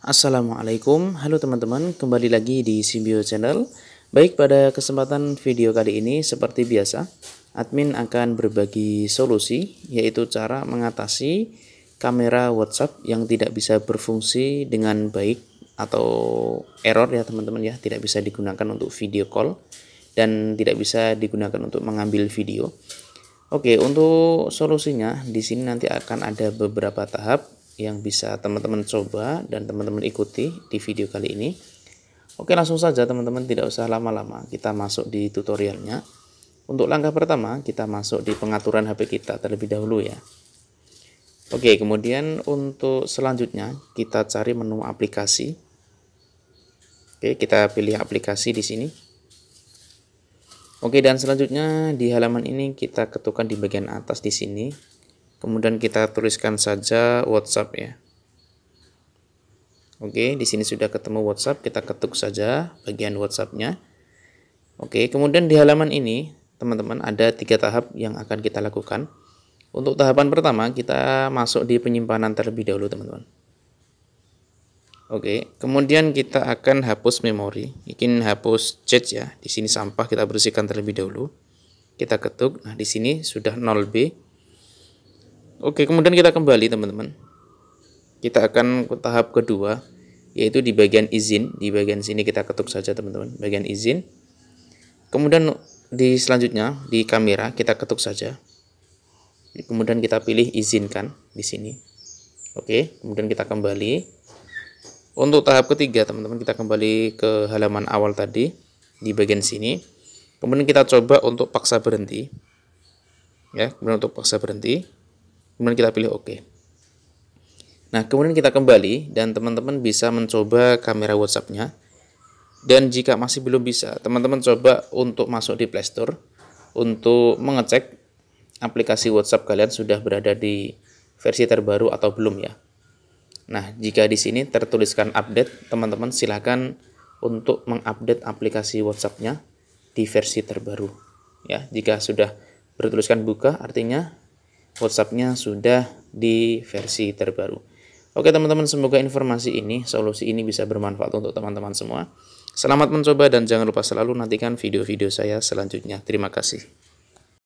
Assalamualaikum, halo teman-teman, kembali lagi di Simbio Channel. Baik, pada kesempatan video kali ini, seperti biasa, admin akan berbagi solusi, yaitu cara mengatasi kamera WhatsApp yang tidak bisa berfungsi dengan baik atau error ya teman-teman ya, tidak bisa digunakan untuk video call dan tidak bisa digunakan untuk mengambil video. Oke, untuk solusinya di sini nanti akan ada beberapa tahap yang bisa teman-teman coba dan teman-teman ikuti di video kali ini. Oke, langsung saja teman-teman, tidak usah lama-lama. Kita masuk di tutorialnya. Untuk langkah pertama, kita masuk di pengaturan HP kita terlebih dahulu ya. Oke, kemudian untuk selanjutnya kita cari menu aplikasi. Oke, kita pilih aplikasi di sini. Oke, dan selanjutnya di halaman ini kita ketukkan di bagian atas di sini kemudian kita tuliskan saja WhatsApp ya Oke di sini sudah ketemu WhatsApp kita ketuk saja bagian WhatsApp-nya. Oke kemudian di halaman ini teman-teman ada tiga tahap yang akan kita lakukan untuk tahapan pertama kita masuk di penyimpanan terlebih dahulu teman-teman Oke kemudian kita akan hapus memori ingin hapus chat ya di sini sampah kita bersihkan terlebih dahulu kita ketuk nah di sini sudah 0B Oke, kemudian kita kembali teman-teman. Kita akan ke tahap kedua, yaitu di bagian izin. Di bagian sini kita ketuk saja teman-teman, bagian izin. Kemudian di selanjutnya, di kamera kita ketuk saja. Kemudian kita pilih izinkan di sini. Oke, kemudian kita kembali. Untuk tahap ketiga teman-teman, kita kembali ke halaman awal tadi, di bagian sini. Kemudian kita coba untuk paksa berhenti. Ya, kemudian untuk paksa berhenti kemudian kita pilih OK nah kemudian kita kembali dan teman-teman bisa mencoba kamera whatsappnya dan jika masih belum bisa teman-teman coba untuk masuk di playstore untuk mengecek aplikasi WhatsApp kalian sudah berada di versi terbaru atau belum ya Nah, jika di sini tertuliskan update, teman-teman silahkan untuk mengupdate aplikasi whatsappnya di versi terbaru. Ya, jika sudah bertuliskan buka, artinya WhatsApp-nya sudah di versi terbaru. Oke teman-teman, semoga informasi ini, solusi ini bisa bermanfaat untuk teman-teman semua. Selamat mencoba dan jangan lupa selalu nantikan video-video saya selanjutnya. Terima kasih.